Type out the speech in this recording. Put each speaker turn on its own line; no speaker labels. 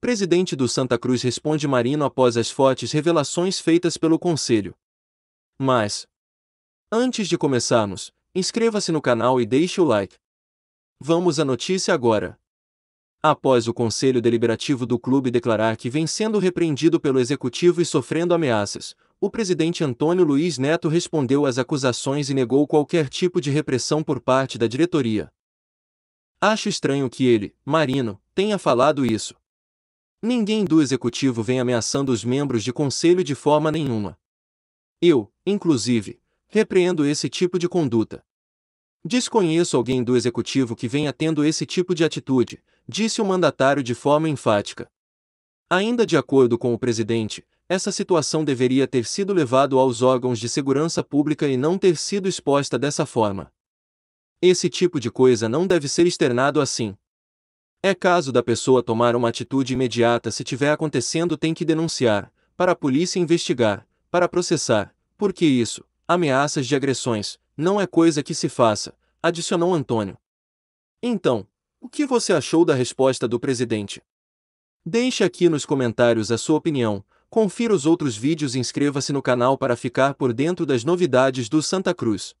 Presidente do Santa Cruz responde Marino após as fortes revelações feitas pelo Conselho. Mas, antes de começarmos, inscreva-se no canal e deixe o like. Vamos à notícia agora. Após o Conselho Deliberativo do clube declarar que vem sendo repreendido pelo executivo e sofrendo ameaças, o presidente Antônio Luiz Neto respondeu às acusações e negou qualquer tipo de repressão por parte da diretoria. Acho estranho que ele, Marino, tenha falado isso. Ninguém do executivo vem ameaçando os membros de conselho de forma nenhuma. Eu, inclusive, repreendo esse tipo de conduta. Desconheço alguém do executivo que venha tendo esse tipo de atitude, disse o mandatário de forma enfática. Ainda de acordo com o presidente, essa situação deveria ter sido levada aos órgãos de segurança pública e não ter sido exposta dessa forma. Esse tipo de coisa não deve ser externado assim. É caso da pessoa tomar uma atitude imediata se tiver acontecendo tem que denunciar, para a polícia investigar, para processar, porque isso, ameaças de agressões, não é coisa que se faça, adicionou Antônio. Então, o que você achou da resposta do presidente? Deixe aqui nos comentários a sua opinião, confira os outros vídeos e inscreva-se no canal para ficar por dentro das novidades do Santa Cruz.